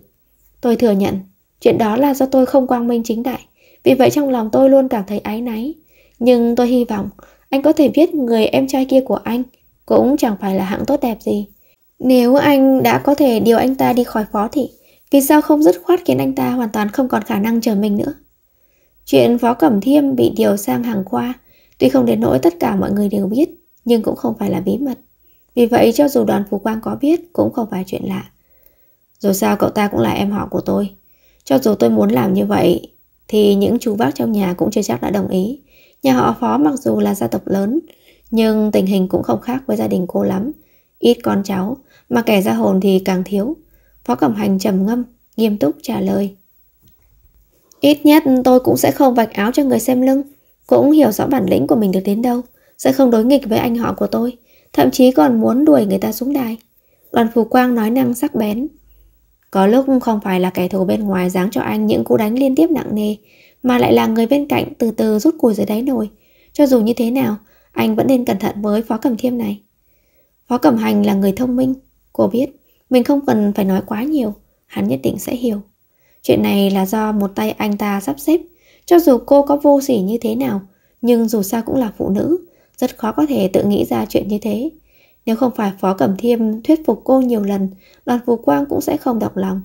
Tôi thừa nhận Chuyện đó là do tôi không quang minh chính đại Vì vậy trong lòng tôi luôn cảm thấy áy náy nhưng tôi hy vọng anh có thể biết người em trai kia của anh cũng chẳng phải là hạng tốt đẹp gì. Nếu anh đã có thể điều anh ta đi khỏi phó thị, vì sao không dứt khoát khiến anh ta hoàn toàn không còn khả năng chờ mình nữa? Chuyện Phó Cẩm Thiêm bị điều sang hàng qua, tuy không đến nỗi tất cả mọi người đều biết, nhưng cũng không phải là bí mật. Vì vậy cho dù đoàn Phú Quang có biết cũng không phải chuyện lạ. Dù sao cậu ta cũng là em họ của tôi. Cho dù tôi muốn làm như vậy, thì những chú bác trong nhà cũng chưa chắc đã đồng ý. Nhà họ phó mặc dù là gia tộc lớn, nhưng tình hình cũng không khác với gia đình cô lắm. Ít con cháu, mà kẻ ra hồn thì càng thiếu. Phó Cẩm Hành trầm ngâm, nghiêm túc trả lời. Ít nhất tôi cũng sẽ không vạch áo cho người xem lưng, cũng hiểu rõ bản lĩnh của mình được đến đâu, sẽ không đối nghịch với anh họ của tôi, thậm chí còn muốn đuổi người ta xuống đài. Đoàn Phù Quang nói năng sắc bén. Có lúc không phải là kẻ thù bên ngoài giáng cho anh những cú đánh liên tiếp nặng nề, mà lại là người bên cạnh từ từ rút củi dưới đáy nồi. Cho dù như thế nào, anh vẫn nên cẩn thận với Phó Cẩm Thiêm này. Phó Cẩm Hành là người thông minh, cô biết, mình không cần phải nói quá nhiều, hắn nhất định sẽ hiểu. Chuyện này là do một tay anh ta sắp xếp, cho dù cô có vô sỉ như thế nào, nhưng dù sao cũng là phụ nữ, rất khó có thể tự nghĩ ra chuyện như thế. Nếu không phải Phó Cẩm Thiêm thuyết phục cô nhiều lần, đoàn phù quang cũng sẽ không động lòng.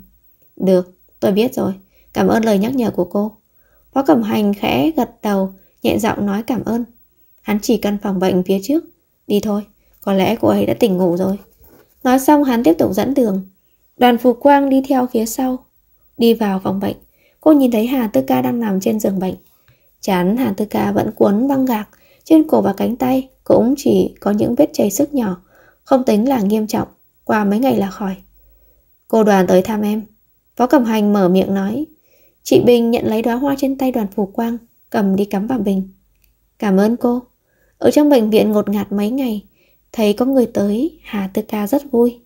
Được, tôi biết rồi, cảm ơn lời nhắc nhở của cô. Võ Cẩm Hành khẽ gật đầu, nhẹ giọng nói cảm ơn. Hắn chỉ căn phòng bệnh phía trước. Đi thôi, có lẽ cô ấy đã tỉnh ngủ rồi. Nói xong hắn tiếp tục dẫn đường. Đoàn Phù Quang đi theo phía sau. Đi vào phòng bệnh, cô nhìn thấy Hà Tư Ca đang nằm trên giường bệnh. Chán Hà Tư Ca vẫn cuốn băng gạc, trên cổ và cánh tay cũng chỉ có những vết chảy sức nhỏ, không tính là nghiêm trọng, qua mấy ngày là khỏi. Cô đoàn tới thăm em. Võ Cẩm Hành mở miệng nói, Chị Bình nhận lấy đóa hoa trên tay đoàn phủ quang, cầm đi cắm vào bình. Cảm ơn cô. Ở trong bệnh viện ngột ngạt mấy ngày, thấy có người tới, Hà Tư Ca rất vui.